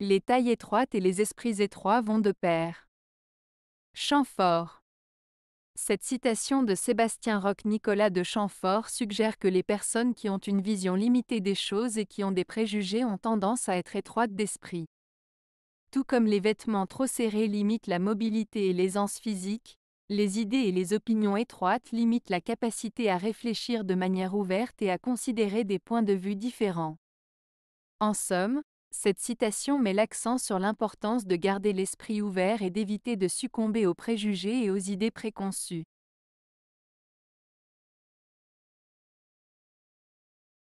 Les tailles étroites et les esprits étroits vont de pair. Champfort Cette citation de Sébastien Roch Nicolas de Chamfort suggère que les personnes qui ont une vision limitée des choses et qui ont des préjugés ont tendance à être étroites d'esprit. Tout comme les vêtements trop serrés limitent la mobilité et l'aisance physique, les idées et les opinions étroites limitent la capacité à réfléchir de manière ouverte et à considérer des points de vue différents. En somme, cette citation met l'accent sur l'importance de garder l'esprit ouvert et d'éviter de succomber aux préjugés et aux idées préconçues.